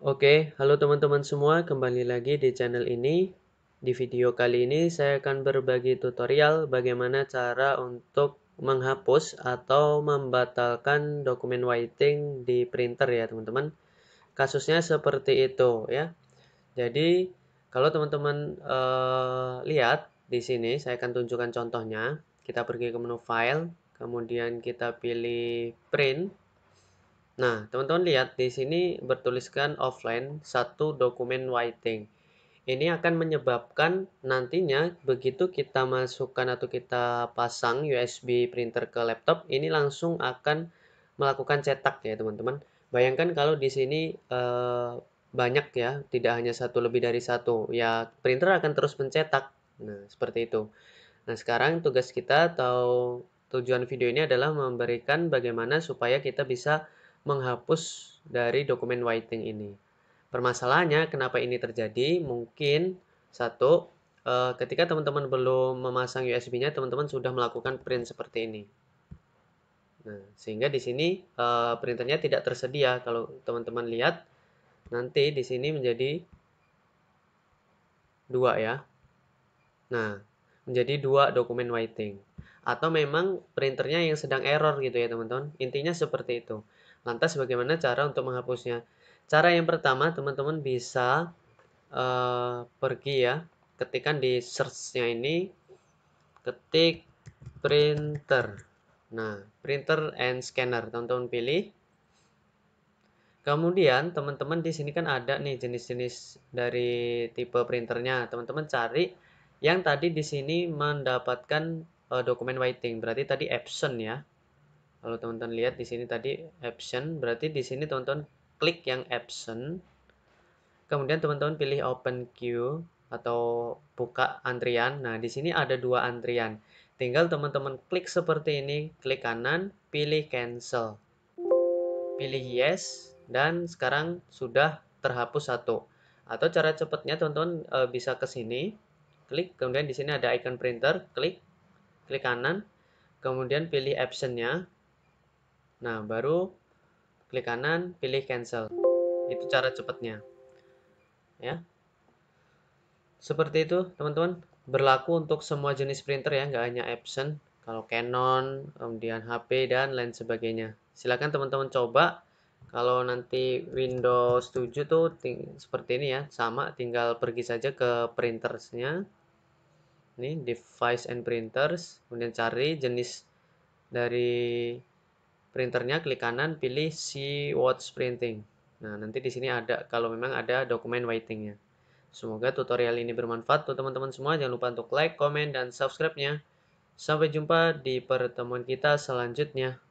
Oke, halo teman-teman semua, kembali lagi di channel ini. Di video kali ini saya akan berbagi tutorial bagaimana cara untuk menghapus atau membatalkan dokumen whiting di printer ya teman-teman. Kasusnya seperti itu ya. Jadi kalau teman-teman uh, lihat di sini saya akan tunjukkan contohnya. Kita pergi ke menu file, kemudian kita pilih print Nah, teman-teman lihat di sini bertuliskan offline satu dokumen waiting. Ini akan menyebabkan nantinya begitu kita masukkan atau kita pasang USB printer ke laptop, ini langsung akan melakukan cetak ya teman-teman. Bayangkan kalau di sini eh, banyak ya, tidak hanya satu lebih dari satu, ya printer akan terus mencetak. Nah, seperti itu. Nah, sekarang tugas kita atau tujuan video ini adalah memberikan bagaimana supaya kita bisa menghapus dari dokumen whiting ini. Permasalahannya kenapa ini terjadi? Mungkin satu, eh, ketika teman-teman belum memasang USB-nya, teman-teman sudah melakukan print seperti ini. Nah, sehingga di sini eh, printernya tidak tersedia. Kalau teman-teman lihat, nanti di sini menjadi dua ya. Nah, menjadi dua dokumen whiting. Atau memang printernya yang sedang error gitu ya teman-teman. Intinya seperti itu. Lantas bagaimana cara untuk menghapusnya? Cara yang pertama teman-teman bisa uh, pergi ya, ketikan di searchnya ini, ketik printer. Nah, printer and scanner teman-teman pilih. Kemudian teman-teman di sini kan ada nih jenis-jenis dari tipe printernya. Teman-teman cari yang tadi di sini mendapatkan uh, dokumen waiting. Berarti tadi Epson ya. Kalau teman-teman lihat di sini tadi absent, berarti di sini teman-teman klik yang absent. Kemudian teman-teman pilih open queue atau buka antrian. Nah, di sini ada dua antrian. Tinggal teman-teman klik seperti ini, klik kanan, pilih cancel. Pilih yes dan sekarang sudah terhapus satu. Atau cara cepatnya teman-teman e, bisa ke sini, klik kemudian di sini ada icon printer, klik klik kanan, kemudian pilih absennya Nah, baru klik kanan, pilih cancel. Itu cara cepatnya. Ya. Seperti itu, teman-teman. Berlaku untuk semua jenis printer ya, nggak hanya Epson, kalau Canon, kemudian HP, dan lain sebagainya. Silakan teman-teman coba. Kalau nanti Windows 7 tuh seperti ini ya, sama tinggal pergi saja ke printersnya. Ini device and printers, kemudian cari jenis dari printernya klik kanan pilih see what's printing nah nanti di sini ada kalau memang ada dokumen waitingnya semoga tutorial ini bermanfaat untuk teman-teman semua jangan lupa untuk like, komen, dan subscribe-nya sampai jumpa di pertemuan kita selanjutnya